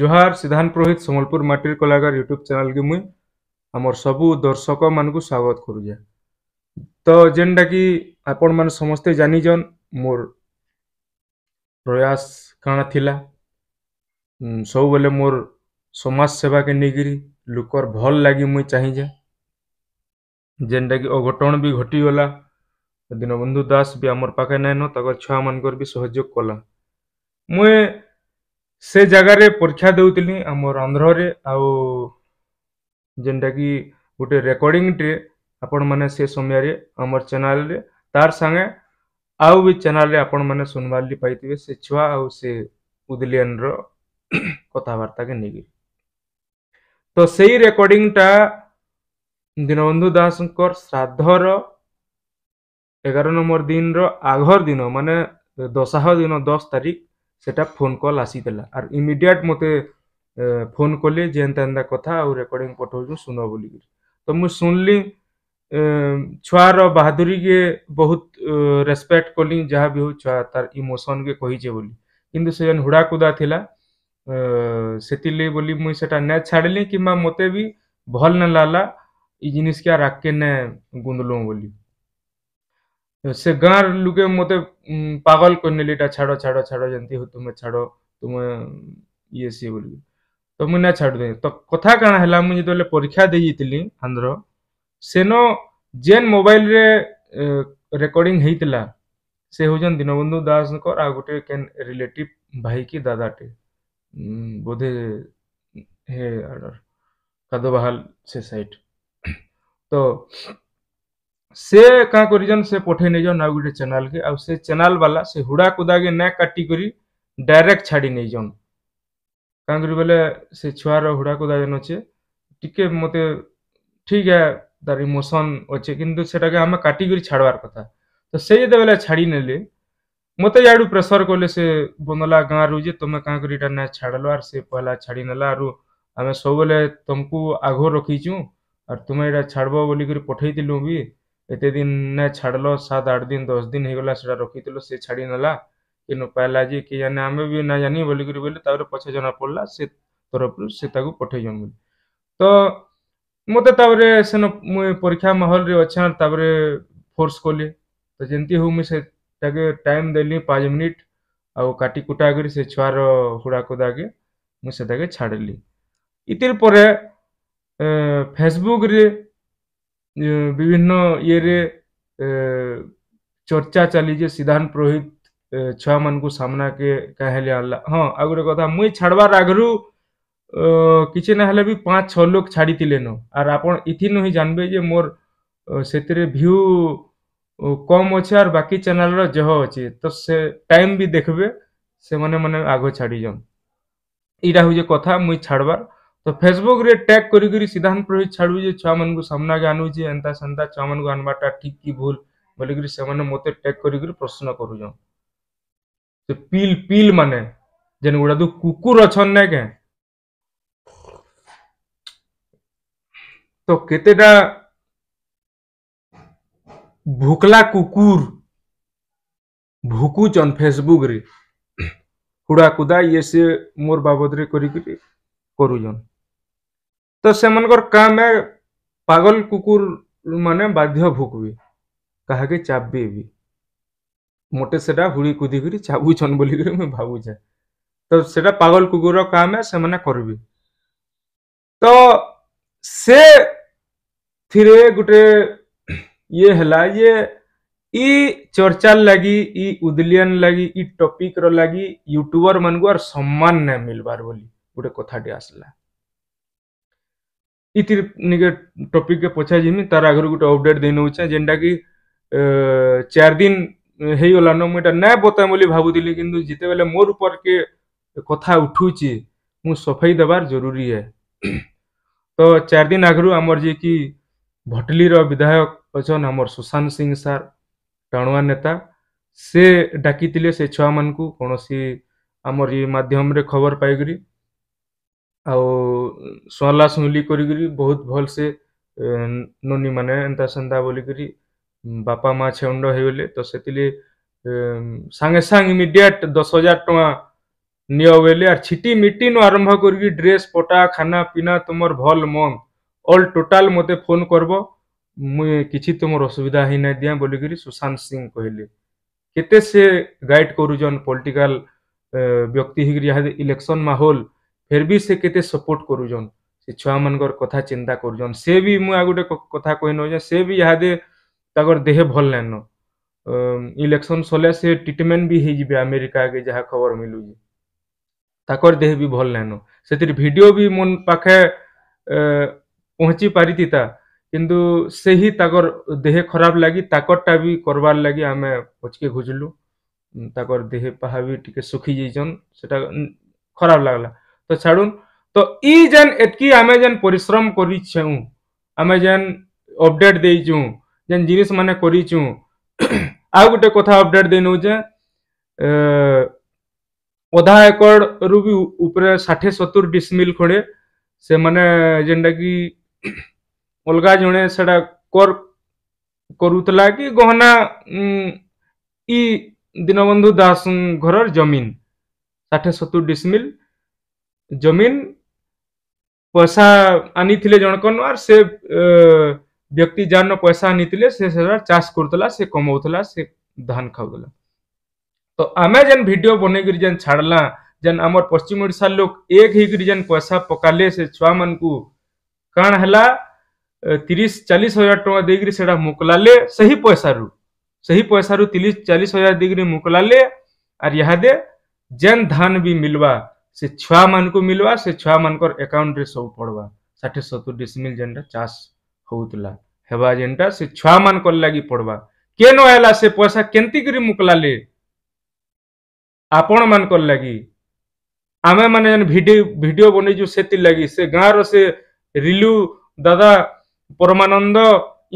ଜୁହାର ସିଦ୍ଧାନ୍ତ ପୁରୋହିତ ସମ୍ବଲପୁର ମାଟିର କଲାକାର ୟୁଟ୍ୟୁବ୍ ଚ୍ୟାନେଲ୍କେ ମୁଇଁ ଆମର ସବୁ ଦର୍ଶକମାନଙ୍କୁ ସ୍ୱାଗତ କରୁଛେ ତ ଯେନ୍ଟାକି ଆପଣମାନେ ସମସ୍ତେ ଜାନିଛନ୍ ମୋର ପ୍ରୟାସ କାଣା ଥିଲା ସବୁବେଳେ ମୋର ସମାଜ ସେବାକେ ନେଇକିରି ଲୋକର ଭଲ୍ ଲାଗି ମୁଇଁ ଚାହିଁଛେ ଯେନ୍ଟାକି ଅଘଟଣ ବି ଘଟିଗଲା ଦୀନବନ୍ଧୁ ଦାସ ବି ଆମର ପାଖେ ନାଇଁନ ତାଙ୍କର ଛୁଆମାନଙ୍କର ବି ସହଯୋଗ କଲା ମୁଇଁ से जगार परीक्षा देली आम रंध्रे कि गोटे रेकर्डिंग आपण मैंने से समय आम तार सागे आउ भी चेल मैंने सुनवार पाई से छुआ आ उदलियन बार्ता के नहीं तो से रेकर्डिंगटा दीनबंधु दास श्राद्धर एगार नंबर दिन रघर दिन मान दशाह दिन दस तारीख ସେଟା ଫୋନ୍ କଲ୍ ଆସିଥିଲା ଆର୍ ଇମିଡ଼ିଏଟ୍ ମୋତେ ଫୋନ୍ କଲେ ଯେ ଏନ୍ତା ଏନ୍ତା କଥା ଆଉ ରେକର୍ଡ଼ିଂ ପଠଉଛୁ ଶୁଣ ବୋଲିକିରି ତ ମୁଁ ଶୁଣିଲି ଛୁଆର ବାହାଦୁରୀକେ ବହୁତ ରେସ୍ପେକ୍ଟ କଲି ଯାହା ବି ହଉ ଛୁଆ ତାର ଇମୋସନ୍କେ କହିଛେ ବୋଲି କିନ୍ତୁ ସେ ଯେନ୍ ହୁଡ଼ାକୁଦା ଥିଲା ସେଥିର୍ଲାଗି ବୋଲି ମୁଇଁ ସେଟା ନାଇଁ ଛାଡ଼ିଲି କିମ୍ବା ମୋତେ ବି ଭଲ୍ ନାଇଁ ଲାଗ୍ଲା ଇ ଜିନିଷ୍କେ ଆର୍ ଆଗ୍କେ ନାଇଁ ଗୁନ୍ଦଲୁ ବୋଲି ସେ ଗାଁର ଲୁକେ ମୋତେ ପାଗଲ କରିନେଲି ଏଇଟା ଛାଡ଼ ଛାଡ଼ ଛାଡ଼ ଯେମିତି ହଉ ତୁମେ ଛାଡ଼ ତୁମେ ଇଏ ସିଏ ବୋଲିକି ତ ମୁଁ ନା ଛାଡ଼ୁଥିଲି ତ କଥା କାଣା ହେଲା ମୁଁ ଯେତେବେଳେ ପରୀକ୍ଷା ଦେଇଯାଇଥିଲି ଆନ୍ଧ୍ର ସେନ ଯେନ୍ ମୋବାଇଲରେ ରେକର୍ଡିଂ ହେଇଥିଲା ସେ ହେଉଛନ୍ତି ଦୀନବନ୍ଧୁ ଦାସଙ୍କର ଆଉ ଗୋଟେ କେନ୍ ରିଲେଟିଭ କି ଦାଦାଟେ ବୋଧେ ହେ କାଦବାହାଲ ସେ ସାଇଟ୍ ତ से कहाँ कर पठे नहीं जाऊन आउ गोटे चैनल के आ से चैनल वाला से हुड़ा कुदा के ना काटिक डायरेक्ट छाड़ी नहीं जाऊन कहाँ कर से छुआर हुड़ा कुदा जेन अच्छे टी मत ठीक है तार इमोशन अच्छे कि आम काटिक छाड़बार कथा तो से जो बेले छाड़ी ने मत याडू प्रेसर कले से बनला गाँव रू जे तुम तो कहाँ कर ना छाड़ल आर से पहला छाड़ी नेला आर आम सब तुमको आघ रखीचू आर तुम यहाँ छाड़ब बोलिक पठेलु भी ଏତେ ଦିନେ ଛାଡ଼୍ଲ ସାତ୍ ଆଠ୍ ଦିନ୍ ଦଶ୍ ଦିନ୍ ହେଇଗଲା ସେଟା ରଖିଥିଲୁ ସେ ଛାଡ଼ି ନେଲା କେନୁ ପାଏଲା ଯେ କି ଜାନେ ଆମେ ବି ନାଇଁ ଜାନି ବୋଲିକରି ବୋଇଲେ ତା'ପରେ ପଛେ ଜଣା ପଡ଼୍ଲା ସେ ତରଫରୁ ସେ ତାକୁ ପଠେଇଛନ୍ ବୋଲି ତ ମୋତେ ତା'ପରେ ସେନ ମୁଇଁ ପରୀକ୍ଷା ମାହୋଲ୍ରେ ଅଛେ ତା'ପରେ ଫୋର୍ସ କଲି ତ ଯେମିତି ହଉ ମୁଇଁ ସେଟାକେ ଟାଇମ୍ ଦେଲି ପାଞ୍ଚ ମିନିଟ୍ ଆଉ କାଟି କୁଟା କରି ସେ ଛୁଆର ହୁଡ଼ାକୁଦାକେ ମୁଁ ସେଟାକେ ଛାଡ଼ିଲି ଇତିର୍ ପରେ ଫେସବୁକ୍ରେ বিভিন্ন ଇଏରେ ଚର୍ଚ୍ଚା ଚାଲିଛେ ସିଦ୍ଧାନ୍ତ ପୁରୋହିତ ଛୁଆମାନଙ୍କୁ ସାମ୍ନାକେ କାହିଁଲେ ଆଣିଲା ହଁ ଆଉ ଗୋଟେ କଥା ମୁଇଁ ଛାଡ଼ବାର୍ ଆଗରୁ କିଛି ନା ହେଲେ ବି ପାଞ୍ଚ ଛଅ ଲୋକ ଛାଡ଼ିଥିଲେନ ଆର୍ ଆପଣ ଇଥିନୁ ହିଁ ଜାଣିବେ ଯେ ମୋର ସେଥିରେ ଭ୍ୟୁ କମ୍ ଅଛି ଆର୍ ବାକି ଚ୍ୟାନେଲ୍ର ଜହ ଅଛି ତ ସେ ଟାଇମ୍ ବି ଦେଖ୍ବେ ସେମାନେ ମାନେ ଆଗ ଛାଡ଼ିଛନ୍ ଇଟା ହଉଛେ କଥା ମୁଇଁ ଛାଡ଼ବାର୍ तो फेसबुक रे टैग कर सिद्धांत प्रोहित छाड़ू छुआ मान सामना के आनुजे एंता से छुआ मान आनवा ठीक कि भूल बोल मत टैग कर प्रश्न कर तो पिल पिल मान जेन गुड़ा तो कुकुर अच्छा ना क्या तो केतेटा भुकला कुकुर भुकुचन फेसबुक रे हुड़ा कुदा ये से मोर बाबद करुजन तो से काम है पगल कुकुर मैंने बाध्य भुकबे कहा के चाबे भी मोटे से हुड़ी कुदी कर चाबुचन बोल करी तो से पगल कुकुर काम है कर भी तो से थिरे गुटे ये हला ये इ চর্চার लगी ই উদলিয়ন লাগি ই টপিক लगी यूट्यूबर ইউটিউবর को सम्मान नहीं না बोली गोटे গোটে आसला इतिर निके टॉपिक के पछा जिमि तार आगे गोटे अबडेट दे नौ छै जेंडा कि चार दिन हेई ओला न मैटा नै बतै मोली भाबु दिलि किंतु जिते बेले मोर ऊपर कथा उठु छि मु सफाई देबार जरूरी है तो चार दिन आगर हमर जी की भटली रो विधायक अछन हमर सुशांत सिंह सर टणवा नेता से डाकी तिले से छवा मानकु कोनोसी हमर ई माध्यम रे खबर पाइगरी ଆଉ ସଂଲା ସଂଲି କରିକିରି ବହୁତ ଭଲସେ ନନୀ ମାନେ ଏନ୍ତା ସେନ୍ତା ବୋଲିକିରି ବାପା ମା ଛେଉଣ୍ଡ ହେଇଗଲେ ତ ସେଥିଲାଗି ସାଙ୍ଗେ ସାଙ୍ଗେ ଇମିଡିଏଟ୍ ଦଶ ହଜାର ଟଙ୍କା ନିଅ ବୋଇଲେ ଆର୍ ଛିଟି ମିଟିନୁ ଆରମ୍ଭ କରିକି ଡ୍ରେସ୍ ପଟା ଖାନା ପିନା ତୁମର ଭଲ ମନ୍ଦ ଅଲ୍ ଟୋଟାଲ୍ ମୋତେ ଫୋନ୍ କରବ ମୁଇଁ କିଛି ତୁମର ଅସୁବିଧା ହେଇନାହିଁ ଦିଆ ବୋଲିକିରି ସୁଶାନ୍ତ ସିଂ କହିଲେ କେତେ ସେ ଗାଇଡ଼ କରୁଛନ୍ ପଲିଟିକାଲ ବ୍ୟକ୍ତି ହେଇକିରି ଇଲେକ୍ସନ ମାହୋଲ ଫେର୍ ବି ସେ କେତେ ସପୋର୍ଟ କରୁଛନ୍ ସେ ଛୁଆମାନଙ୍କର କଥା ଚିନ୍ତା କରୁଛନ୍ ସେ ବି ମୁଁ ଆଉ ଗୋଟେ କଥା କହିନଉ ଯେ ସେ ବି ଇହାଦେ ତାଙ୍କର ଦେହ ଭଲ ନାଇଁନ ଇଲେକ୍ସନ୍ ସରିଲେ ସେ ଟ୍ରିଟମେଣ୍ଟ ବି ହେଇଯିବେ ଆମେରିକାକେ ଯାହା ଖବର ମିଳୁଛି ତାଙ୍କର ଦେହ ବି ଭଲ ନାଇଁନ ସେଥିରେ ଭିଡ଼ିଓ ବି ମୋ ପାଖେ ପହଞ୍ଚି ପାରିଥିତା କିନ୍ତୁ ସେହି ତାଙ୍କର ଦେହ ଖରାପ ଲାଗି ତାକରଟା ବି କରବାର ଲାଗି ଆମେ ପଛକେ ଘୁଜିଲୁ ତାଙ୍କର ଦେହ ପାହା ବି ଟିକେ ଶୁଖି ଯାଇଛନ୍ ସେଟା ଖରାପ ଲାଗଲା তো ଛାଡ଼ୁନ୍ ତ ଇ ଯେନ୍ ଏତ୍କି ଆମେ ଯେନ୍ ପରିଶ୍ରମ କରିଛେଉଁ ଆମେ ଯେନ୍ ଅପଡେଟ୍ ଦେଇଛୁଁ ଯେନ୍ ଜିନିଷ୍ ମାନେ କରିଛୁଁ ଆଉ ଗୋଟେ କଥା ଅପଡେଟ୍ ଦେଇନଉ ଯେ ଅଧା ଏକରରୁ ବି ଉପରେ ଷାଠିଏ ସତୁରି ଡିସମିଲ୍ ଖଣ୍ଡେ ସେମାନେ ଯେନ୍ଟାକି ଅଲଗା ଜଣେ ସେଟା କର କରୁଥିଲା କି ଗହନା ଇ ଦୀନବନ୍ଧୁ ଦାସ ଘରର ଜମିନ୍ ଷାଠିଏ ସତୁରି ଡିସମିଲ୍ जमीन पैसा आनी जनक नुआर से व्यक्ति जान पैसा आनी से चाष कर से कमाऊला से धान खाऊला तो आम जेन भिड बन जेन छाड़ला जेन आम पश्चिम ओडार लोक एक ही जेन पैसा पकाले से छुआ मान को कण है तीस चालीस हजार टाइम देकर मुकलाले सही पैसा रु सही पैसा रु तीस चालीस हजार देकर मुकलाले आर यहाँ दे जेन धान भी मिलवा से छुआ मान को मिलवा से छुआ मान एकाउंट रे सब पड़वा षाठी सतुर डिसमिल जेनटा चाष होता हवा जेनटा से छुआ मान लगे पड़वा के न आला से पैसा केमती मुकलाले आपण मान लगे आम मैंने भिड बनई से लगी से गाँव रे रिलु दादा परमानंद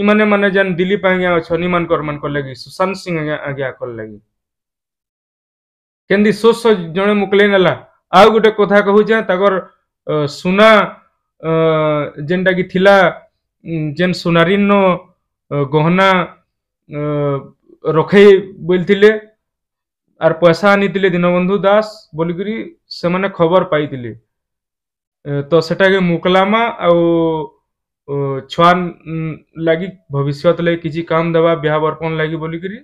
इमाने माने जन दिलीप आज्ञा अच्छी मान मान लगे सुशांत सिंह आज्ञा कर लगे केन्दी सोश जन मुकल नाला आउ गोटे कथा कहूचे तर सुना जेनटा कि जेन सुनारीन गहना रख बोलते आर पैसा आनी दीनबंधु दास बोलकर से खबर पाई तो सेटा के मुकलामा आ छुआ लगी भविष्य लगे किसी काम देवा ब्याह बर्पण लगी बोलिकी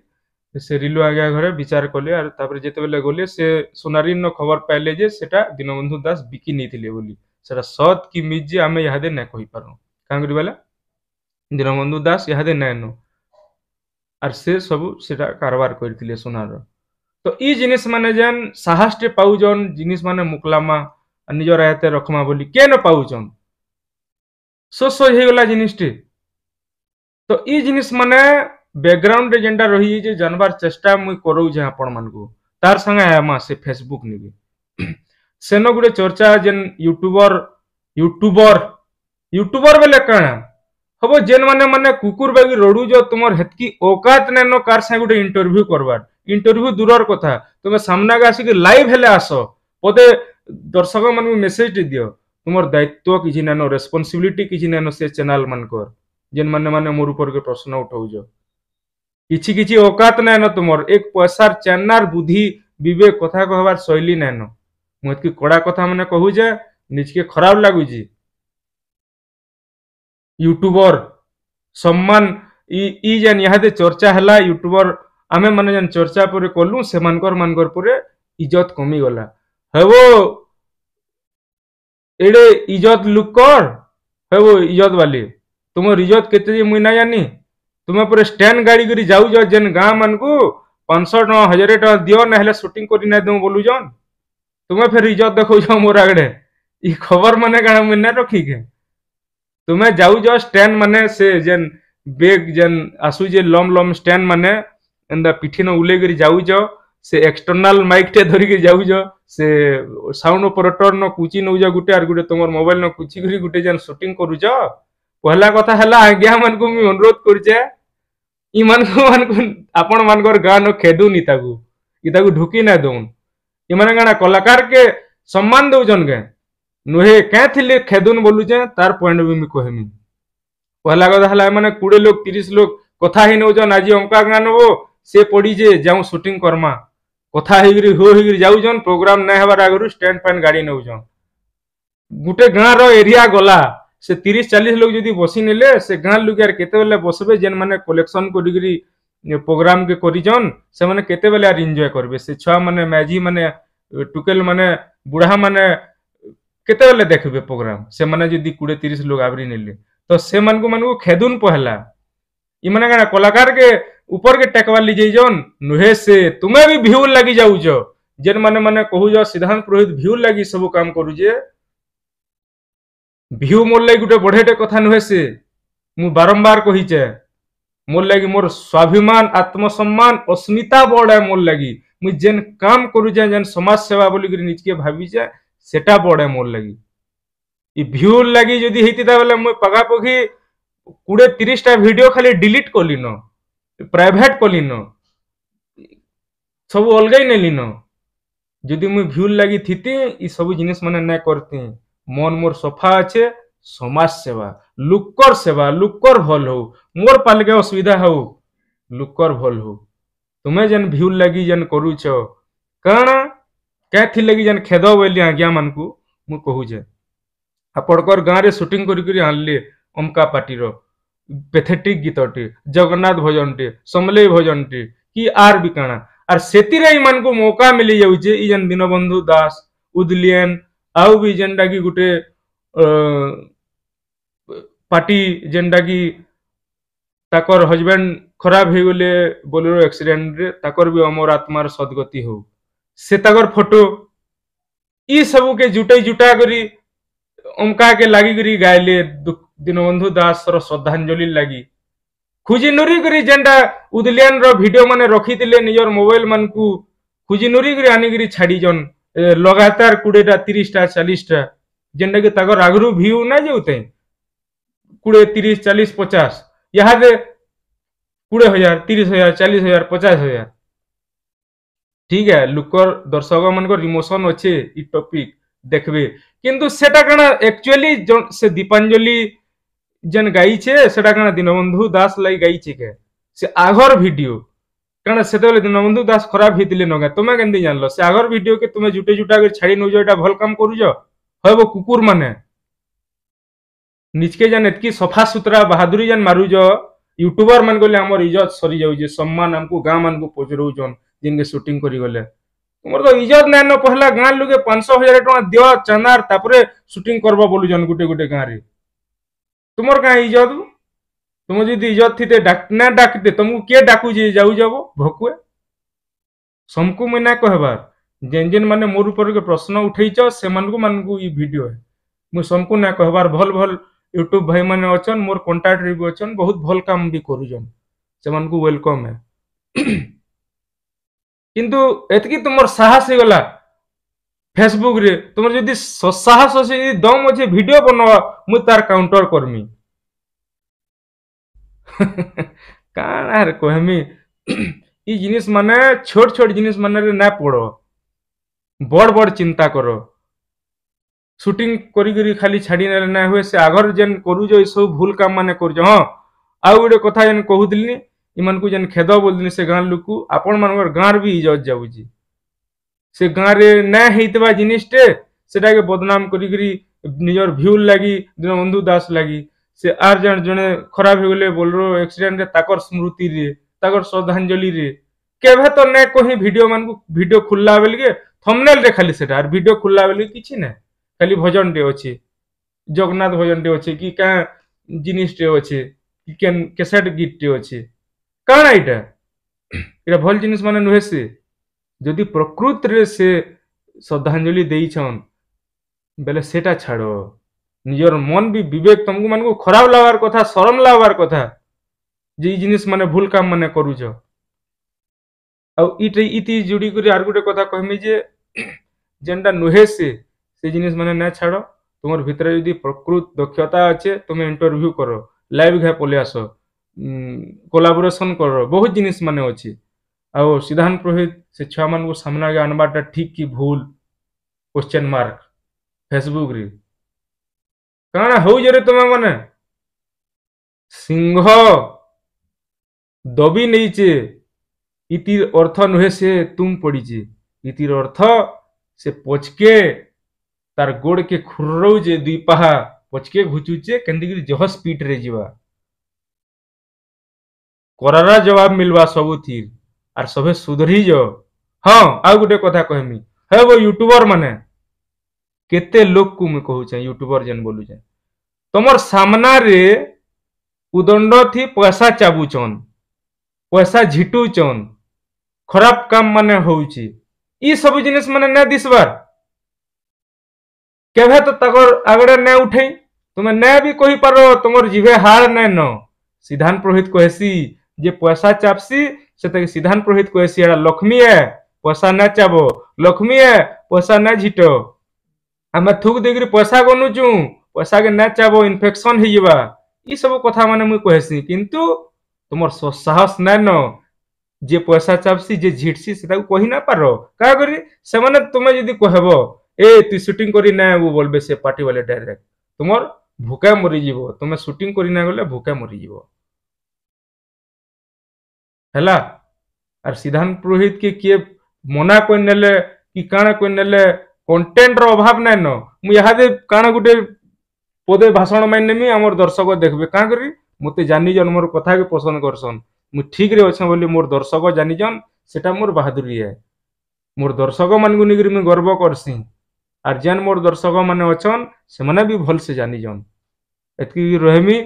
ସେ ରିଲୁ ଆଜ୍ଞା ଘରେ ବିଚାର କଲେ ଆର୍ ତାପରେ ଯେତେବେଳେ ଗଲେ ସେ ସୋନାରୀନ ଖବର ପାଇଲେ ଯେ ସେଟା ଦୀନବନ୍ଧୁ ଦାସ ବିକି ନେଇଥିଲେ ବୋଲି ସେଟା ସତ୍ କି ମିଜ୍ ଯେ ଆମେ ଇହାଦେ ନାଇଁ କହିପାରୁ କାଁ କରିବାଲା ଦୀନବନ୍ଧୁ ଦାସ ଇହାଦେ ନାଇଁନୁ ଆର୍ ସେ ସବୁ ସେଟା କାରବାର କରିଥିଲେ ସୁନାର ତ ଇ ଜିନିଷ ମାନେ ଯେନ୍ ସାହସଟେ ପାଉଛନ୍ ଜିନିଷ ମାନେ ମୁକଲାମା ନିଜର ହାତେ ରଖମା ବୋଲି କେନ ପାଉଛନ୍ ଶୋଷ ହେଇଗଲା ଜିନିଷଟେ ତ ଇ ଜିନିଷ ମାନେ ବ୍ୟାକଗ୍ରାଉଣ୍ଡରେ ଯେନ୍ଟା ରହିଯାଇଛେ ଜାନବାର ଚେଷ୍ଟା ମୁଇଁ କରଉଛେ ଆପଣମାନଙ୍କୁ ତାର ସାଙ୍ଗେ ଆଏମା ସେ ଫେସବୁକ୍ ନିବି ସେନ ଗୋଟେ ଚର୍ଚ୍ଚା ଯେନ୍ ୟୁଟ୍ୟୁବର ୟୁଟ୍ୟୁବର ୟୁଟ୍ୟୁବର ବେଲେ କାଣା ହବ ଯେନ୍ମାନେ ମାନେ କୁକୁର ବାଗି ରଡ଼ୁଛ ତୁମର ହେତକି ଔକାତ ନାଇଁନ କାର୍ ସାଙ୍ଗେ ଗୋଟେ ଇଣ୍ଟରଭ୍ୟୁ କରବାର୍ ଇଣ୍ଟରଭ୍ୟୁ ଦୂରର କଥା ତୁମେ ସାମ୍ନାକେ ଆସିକି ଲାଇଭ୍ ହେଲେ ଆସ ପଦେ ଦର୍ଶକମାନଙ୍କୁ ମେସେଜଟି ଦିଅ ତୁମର ଦାୟିତ୍ୱ କିଛି ନାଇଁନ ରେସ୍ପନ୍ସିବିଲିଟି କିଛି ନାଇଁନ ସେ ଚ୍ୟାନେଲ୍ ମାନଙ୍କର ଯେନ୍ମାନେ ମାନେ ମୋର ଉପରକେ ପ୍ରଶ୍ନ ଉଠାଉଛ কিছু কিছু অকাত নাইন তোমার এক পয়সার চেন্নার বুদ্ধি বিবেক কথা কহবার শৈলী নাইন মুতকি কড়া কথা মানে কহুছে নিজকে খারাপ লাগুছি ୟୁଟ୍ୟୁବର ସମ୍ମାନ ଇ ଯେନ୍ ଇହାଦେ ଚର୍ଚ୍ଚା ହେଲା ୟୁଟ୍ୟୁବର ଆମେମାନେ ଯେନ୍ ଚର୍ଚ୍ଚା ପରେ କଲୁ ସେମାନଙ୍କର ମାନଙ୍କର ପରେ ଇଜତ କମିଗଲା ହେବ ଏଡ଼େ ଇଜତ ଲୁକ୍ କର ହେବ ଇଜତ ବାଲି ତୁମର ଇଜତ କେତେ ଯେ ମୁଇଁ ନାଇଁ ଜାନି তুমি পুরা ষ্টেন গাড়ি করে যাউছ যেন গাঁ মানুষ পাঁচশো টাকা হাজার টাকা দিও না হলে সুটিং করে না দেব বলুছন তুমি ফের ইজত দেখছ মোর আগে ই খবর মানে কেন মুই না রখিকে তুমি যাউছ ষ্টেন মানে সে যেন বেগ যেন আসুছে লম লম ষ্টেন মানে ଏନ୍ତା ପିଠିନ ଉଲେଇକରି ଯାଉଛ ସେ ଏକ୍ସଟର୍ନାଲ ମାଇକ୍ଟେ ଧରିକରି ଯାଉଛ ସେ ସାଉଣ୍ଡ ଅପରେଟର୍ନ କୁଚି ନେଉଛ ଗୋଟେ ଆର୍ ଗୋଟେ ତମର ମୋବାଇଲନ କୁଚିକରି ଗୋଟେ ଯେନ୍ ସୁଟିଂ କରୁଛ ପହଲା କଥା ହେଲା ଆଜ୍ଞାମାନଙ୍କୁ ମୁଇଁ ଅନୁରୋଧ କରୁଛେ ଇମାନଙ୍କୁ ମାନଙ୍କୁ ଆପଣମାନଙ୍କର ଗାଁନ ଖେଦୁନି ତାକୁ ଇ ତାକୁ ଢୁକି ନା ଦଉନ୍ ଇମାନେ କାଣା କଲାକାରକେ ସମ୍ମାନ ଦଉଛନ୍ କେଁ ନୁହେଁ କେଁ ଥିଲେ ଖେଦୁନ୍ ବୋଲୁଛେ ତାର ପଏଣ୍ଟ ବି ମୁଇଁ କହିମି ପହଲା କଥା ହେଲା ଏମାନେ କୋଡ଼ିଏ ଲୋକ ତିରିଶ ଲୋକ କଥା ହେଇ ନଉଛନ୍ ଆଜି ଅଙ୍କା ଗାଁ ନବ ସେ ପଡ଼ିଛେ ଯାଉଁ ସୁଟିଂ କର୍ମା କଥା ହେଇକିରି ହୋ ହେଇକିରି ଯାଉଛନ୍ ପ୍ରୋଗ୍ରାମ ନାଇଁ ହେବାର ଆଗରୁ ଷ୍ଟାଣ୍ଡ ଫ୍ୟାନ୍ ଗାଡ଼ି ନେଉଛନ୍ ଗୋଟେ ଗାଁର ଏରିଆ ଗଲା से तीस चालीस लोग जदि बसी ने से गाँ लुक आर बसबे जेन मैंने कलेक्शन कर प्रोग्राम के करीजन से मैंने केतबेले आर एंजॉय से छुआ मैंने मैजी मैंने टुकेल मैंने बुढ़ा मैंने केतबेले देखबे प्रोग्राम से मैंने जदि कोड़े तीस लोग आवरी नेले तो से मानक मानक खेदुन पहला इमाने क्या कलाकार के ऊपर के टेकवार लीजे जन नुहे से तुम्हें भी भ्यू लगी जाऊज जेन मैंने मैंने कहूज सिद्धांत पुरोहित भ्यू लगी सब काम करूजे ভিউ মোর লাগি গোটে বঢ়িয়াଟେ କଥା ନୁହେଁ ସେ ମୁଁ ବାରମ୍ବାର କହିଛେ মোর লাগি মোর স্বাভিমান আত্মসম্মান অস্মিতা বড় মোর লাগি মুই যেন কাম করুছে যেন সমাজ সেবা বলি নিজকে ভাবিছে সেটা বড় মোর লাগি ই ভিউর লাগি যদি হইতিতা বেলে মুই পাখাপাখি কুড়ে তিরিশটা ভিডিও খালি ডিলিট কলিন প্রাইভেট কলিন সব অলগাই নেলিন যদি মুই ভিউর লাগি থিতি ই সব জিনিস মানে না করতে मन मोर सफा अच्छे समाज सेवा लुकर सेवा लुकर भल हो मोर पालिका असुविधा हो लुकर भल हो तुम्हें जन भ्यूल लगी जन करुच कण क्या लगी जन खेद बोली आज्ञा मान को मु कहू आपणकर गाँव में सुटिंग करी अमका पार्टी पेथेटिक गीत टे जगन्नाथ भजन टे समल भजन टे कि आर भी कणा आर से मौका मिली जाऊे ये दीनबंधु दास उदलियन ଆଉ ବି ଯେନ୍ଟାକି ଗୁଟେ ପାର୍ଟି ଯେନ୍ଟାକି ତାକର୍ ହଜବେଣ୍ଡ ଖରାପ ହେଇଗଲେ ବୋଲେରୋ ଆକ୍ସିଡେଣ୍ଟରେ ତାକର ବି ଅମର ଆତ୍ମାର ସଦ୍ଗତି ହଉ ସେ ତାକର ଫଟୋ ଇ ସବୁକେ ଜୁଟେଇ ଜୁଟା କରି ଅମକାକେ ଲାଗିକରି ଗାଇଲେ ଦୀନବନ୍ଧୁ ଦାସର ଶ୍ରଦ୍ଧାଞ୍ଜଳି ଲାଗି ଖୁଜି ନୁରି କରି ଯେନ୍ଟା ଉଦଲିଆନର ଭିଡ଼ିଓ ମାନେ ରଖିଥିଲେ ନିଜର ମୋବାଇଲ ମାନଙ୍କୁ ଖୁଜି ନୁରି କରି ଆଣିକରି ଛାଡ଼ିଛନ୍ लगातार कोड़ेटा तीस चालीस जेनटा कि आगु भ्यू ना जाऊते कोड़े तीस चालीस पचास यहाँ कोड़े हजार तीस हजार चालीस हजार पचास हजार ठीक है लुकर दर्शक मान इमोशन अच्छे इ टपिक देखबे किंतु सेटा कण एक्चुअली जो से दीपांजलि जेन गाई छे सेटा काना दीनबंधु दास लाई गाई छे के से आघर वीडियो କାରଣ ସେତେବେଳେ ଦୀନବନ୍ଧୁ ଦାସ ଖରାପ ହେଇଥିଲେ ନଗା ତମେ କେମିତି ଜାଣିଲ ସେ ଆଗର ଭିଡିଓ କେ ତୁମେ ଜୁଟେ ଜୁଟା କରି ଛାଡି ନଉଛ ଏଇଟା ଭଲ କାମ କରୁଛ ହବ କୁକୁର ମାନେ ନିଜକେ ଯେନ୍ ଏତକି ସଫା ସୁତରା ବାହାଦୁରୀ ଯେନ୍ ମାରୁଛ ୟୁଟ୍ୟୁବର ମାନେ ଗଲେ ଆମର ଇଜତ ସରି ଯାଉଛି ସମ୍ମାନ ଆମକୁ ଗାଁ ମାନଙ୍କୁ ପଚରଉଛନ୍ ଯେନ୍କେ ସୁଟିଂ କରିଗଲେ তোমার তো ইজত নাই ন পহলা গাঁ লোকে পাঁচশো হাজার টাকা দিও চাঁদার তারপরে সুটিং করবো বলুছন গোটে গোটে গাঁরে তোমার কাঁ ইজত तुम जी इज्जत थी ना डाकते तुमको किए डाकू जाऊ जाब भकुए समको मुई ना कहबार जेन जेन मैंने मोर उपर के प्रश्न उठेच से मानू भिडियो है ना कहबार भल भल यूट्यूब भाई मैंने अच्छन मोर कंटाक्ट भी अच्छन बहुत भल कम भी करुन से वेलकम है किंतु एतकी तुम साहस हो गला फेसबुक रे तुम जी साहस अच्छे दम अच्छे भिडियो बनवा मुझ तार काउंटर करमी कह कहमी यिनिस मैंने छोट छोट जिन मान रे ना पड़ो बड़ बड़ चिंता कर सुटिंग करी खाली छाड़ी ना ना हुए से आगर जेन करू जो सब भूल काम मान कर आउ गोटे कथा जेन कहूली इमान को जेन खेद बोल से गाँव लोक आपण मान गाँव भी इज्जत जाऊँच गाँव में ना होता जिनिसटे से बदनाम करी निजर भ्यूल लगी दिन बंधु दास लगी ସେ ଆର୍ ଜଣେ ଜଣେ ଖରାପ ହେଇଗଲେ ବୋଲରୋ ଆକ୍ସିଡେଣ୍ଟରେ ତାଙ୍କର ସ୍ମୃତିରେ ତାଙ୍କର ଶ୍ରଦ୍ଧାଞ୍ଜଳିରେ କେବେ ତ ନାଇଁ କହି ଭିଡ଼ିଓ ମାନଙ୍କୁ ଭିଡ଼ିଓ ଖୋଲିଲା ବେଲିକେ ଥମ୍ନେଲରେ ଖାଲି ସେଟା ଆର୍ ଭିଡ଼ିଓ ଖୋଲିଲା ବେଲିକେ କିଛି ନାଇଁ ଖାଲି ଭଜନଟେ ଅଛି ଜଗନ୍ନାଥ ଭଜନଟେ ଅଛି କି କାଁ ଜିନିଷଟେ ଅଛି କି କେନ୍ କେସେଟ୍ ଗୀତଟେ ଅଛି କାଣା ଏଇଟା ଏଇଟା ଭଲ ଜିନିଷ ମାନେ ନୁହେଁ ସେ ଯଦି ପ୍ରକୃତରେ ସେ ଶ୍ରଦ୍ଧାଞ୍ଜଳି ଦେଇଛନ୍ ବେଲେ ସେଟା ଛାଡ଼ নিজের মন ବି বিবেক ତମକୁ ମାନଙ୍କୁ খারাপ লাগার କଥା সরম লাগবার କଥା ଯେ ଇ জিনিস ମାନେ মানে ভুল কাম ମାନେ মানে କରୁଛ ଆଉ ইতি জুড়ি করে আর ଆର୍ কথা କଥା କହିମି ଯେ ଯେନ୍ଟା ନୁହେଁ ସେ ସେ মানে ମାନେ ছাড় ଛାଡ଼ তোমার ভিতরে যদি প্রকৃত দক্ষতা আছে তুমি ইন্টারভিউ করো লাইভ ঘা পলে আস কোলাবোরেসন কর বহু জিনিস মানে অছে আও সিদ্ধান্ত প্রহিত সে ছুয়া মানুষ সামনাকে আনবারটা ঠিক কি ভুল কোশ্চেন মার্ক ফেসবুক রে कण हूँ तुम मन सिंह दबी नहींचे इतिर अर्थ नुहे से तुम पड़ीचे इतिर अर्थ से पचके तार गोड़ के खुर्रौचे दुईपाहा पचके घुचुचे केन्दिक जह स्पीड रे जीवा करारा जवाब मिलवा सब थी आर सभी सुधरी जो हाँ आ गोटे कथा कहमी हे वो यूट्यूबर मैंने କେତେ ଲୋକକୁ ମୁଁ କହୁଛେ ୟୁଟ୍ୟୁବର ଯେନ୍ ବୋଲୁଛେ ତମର ସାମ୍ନାରେ ଉଦଣ୍ଡଥି ପଇସା ଚାବୁଛନ୍ ପଇସା ଝିଟୁଛନ୍ ଖରାପ କାମ ମାନେ ହଉଛି ଇ ସବୁ ଜିନିଷ ମାନେ ନାଇଁ ଦିଶବାର କେବେ ତ ତାଙ୍କର ଆଗରେ ନାଇଁ ଉଠେଇ ତୁମେ ନାଇଁ ବି କହିପାର ତମର ଜିଭେ ହାର ନାଇଁ ନ ସିଦ୍ଧାନ୍ତ ପୁରୋହିତ କହେସି ଯେ ପଇସା ଚାପସି ସେତାକେ ସିଦ୍ଧାନ୍ତ ପୁରୋହିତ କହେସି ଏଟା ଲକ୍ଷ୍ମୀ ଏ ପଇସା ନାଇଁ ଚାବ ଲକ୍ଷ୍ମୀ ଏ ପଇସା ନାଇଁ ଝିଟ ଆମେ ଥୁକ୍ ଦେଇକିରି ପଇସା ଗନୁଛୁ ପଇସାକେ ନାଇଁ ଚାବ ଇନଫେକ୍ସନ୍ ହେଇଯିବା ଇ ସବୁ କଥା ମାନେ ମୁଇଁ କହେସି କିନ୍ତୁ ତୁମର ସାହସ ନାଇଁନ ଯେ ପଇସା ଚାପସି ଯେ ଝିଟ୍ସି ସେଟାକୁ କହି ନା ପାର କାଁ କରି ସେମାନେ ତୁମେ ଯଦି କହିବ ଏ ତୁ ସୁଟିଂ କରି ନାଇଁ ଆଗୁ ବୋଲବେ ସେ ପାର୍ଟି ବାଲେ ଡାଇରେକ୍ଟ ତୁମର ଭୁକା ମରିଯିବ ତୁମେ ସୁଟିଂ କରି ନା ଗଲେ ଭୁକା ମରିଯିବ ହେଲା ଆର୍ ସିଦ୍ଧାନ୍ତ ପୁରୋହିତ କି କିଏ ମନା କରିନେଲେ କି କାଣା କରିନେଲେ কন্টেন্টর অভাব নাই ন মু ইহাদে কাণ গুটে পদে ভাষণ মাই নেমি আমার দর্শক দেখবে কাঁ করি মতো জানিজন মোর কথাকে পছন্দ করছন মু ঠিকরে অছে বলে মোর দর্শক জানিজন সেটা মোর বাহাদুরি হ্যাঁ মোর দর্শক মানুষ নিকি মু গর্ব করছি আর যেন মোর দর্শক মানে অছন সেমানে বি ভলসে জানিজন এতকি রহমি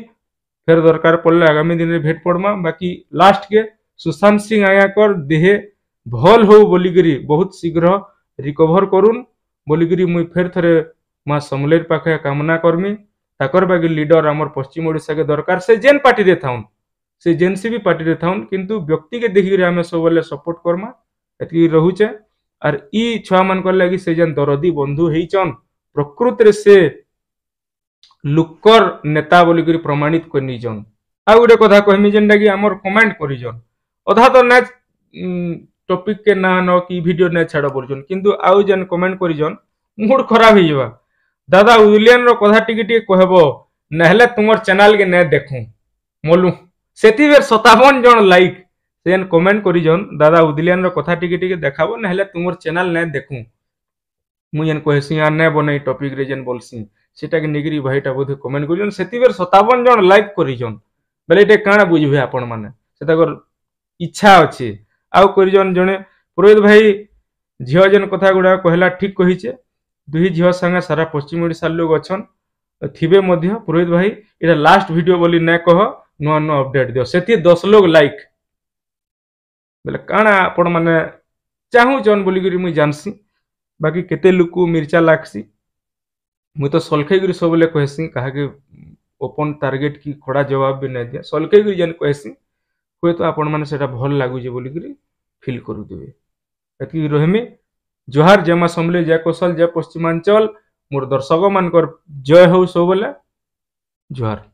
ফের দরকার পড়লে আগামী দিনে ভেট পড়মা বাকি লাস্ট কে সুশান্ত সিং আয়াকর দেহে ভল হো বলিকি বহুত শীঘ্র রিকভার করুন ବୋଲିକିରି ମୁଇଁ ଫେର୍ ଥରେ ମା ସମଲେର ପାଖେ କାମନା କର୍ମି ତାକର ବାଗି ଲିଡର ଆମର ପଶ୍ଚିମ ଓଡ଼ିଶାକେ ଦରକାର ସେ ଯେନ୍ ପାର୍ଟିରେ ଥାଉନ୍ ସେ ଯେନ୍ସି ବି ପାର୍ଟିରେ ଥାଉନ୍ କିନ୍ତୁ ବ୍ୟକ୍ତିକେ ଦେଖିକିରି ଆମେ ସବୁବେଲେ ସପୋର୍ଟ କର୍ମା ଏତିକି ରହୁଛେ ଆର୍ ଇ ଛୁଆମାନଙ୍କର ଲାଗି ସେ ଯେନ୍ ଦରଦୀ ବନ୍ଧୁ ହେଇଛନ୍ ପ୍ରକୃତରେ ସେ ଲୁକର ନେତା ବୋଲିକରି ପ୍ରମାଣିତ କରି ନେଇଛନ୍ ଆଉ ଗୋଟେ କଥା କହିମି ଯେନ୍ଟାକି ଆମର କମେଣ୍ଟ କରିଛନ୍ ଅଧା ତ ନା ଟପିକ୍କେ ନାଁ ନ କି ଭିଡ଼ିଓ ନାଇଁ ଛାଡ଼ ବୋଲୁଛନ୍ କିନ୍ତୁ ଆଉ ଯେନ୍ କମେଣ୍ଟ କରିଛନ୍ ମୁଡ଼ ଖରାପ ହେଇଯିବା ଦାଦା ୱିଲିୟନ୍ର କଥା ଟିକେ ଟିକେ କହିବ ନହେଲେ ତୁମର ଚ୍ୟାନେଲ୍କେ ନାଇଁ ଦେଖୁଁ ମଲୁ ସେଥିବେ ସତାବନ ଜଣ ଲାଇକ୍ ସେନ୍ କମେଣ୍ଟ କରିଛନ୍ ଦାଦା ଉଦିଲିଆନ୍ର କଥା ଟିକେ ଟିକେ ଦେଖାବ ନହେଲେ ତୁମର ଚ୍ୟାନେଲ୍ ନାଇଁ ଦେଖୁଁ ମୁଇଁ ଯେନ୍ କହେସି ଆର୍ ନାଇଁ ବନେଇ ଟପିକ୍ରେ ଯେନ୍ ବୋଲସି ସେଟାକେ ନେଇକିରି ଭାଇଟା ବୋଧେ କମେଣ୍ଟ କରିଛନ୍ ସେଥିବେ ସତାବନ ଜଣ ଲାଇକ୍ କରିଛନ୍ ବେଲେ ଏଇଟା କାଣା ବୁଝିବେ ଆପଣମାନେ ସେ ତାଙ୍କର ଇଚ୍ଛା ଅଛି ଆଉ କରିଛନ୍ ଜଣେ ପୁରୋହିତ ଭାଇ ଝିଅ ଯେନ୍ କଥା ଗୁଡ଼ାକ କହିଲା ଠିକ୍ କହିଛେ ଦୁଇ ଝିଅ ସାଙ୍ଗେ ସାରା ପଶ୍ଚିମ ଓଡ଼ିଶାର ଲୋକ ଅଛନ୍ ଥିବେ ମଧ୍ୟ ପୁରୋହିତ ଭାଇ ଏଇଟା ଲାଷ୍ଟ ଭିଡ଼ିଓ ବୋଲି ନାଇଁ କହ ନୂଆ ନୂଆ ଅପଡେଟ୍ ଦିଅ ସେଥି ଦଶ ଲୋକ ଲାଇକ୍ ବୋଲେ କାଣା ଆପଣମାନେ ଚାହୁଁଛନ୍ ବୋଲିକରି ମୁଇଁ ଜାନ୍ସି ବାକି କେତେ ଲୋକକୁ ମିର୍ଚା ଲାଗ୍ସି ମୁଇଁ ତ ସଲଖେଇକରି ସବୁବେଳେ କହେସି କାହାକେ ଓପନ୍ ଟାର୍ଗେଟ୍ କି କଡ଼ା ଜବାବ ବି ନାଇଁ ଦିଏ ସଲଖେଇକରି ଯେନ୍ କହେସି ହୁଏତ ଆପଣମାନେ ସେଇଟା ଭଲ ଲାଗୁଛି ବୋଲିକରି ଫିଲ୍ କରୁଥିବେ ଏତିକି ରହିମି ଜୁହାର ଜୟ ମା ସମଲେଇ ଜୟ କୌଶଲ ଜୟ ପଶ୍ଚିମାଞ୍ଚଳ ମୋର ଦର୍ଶକମାନଙ୍କର ଜୟ ହଉ ସବୁବେଳେ ଜୁହାର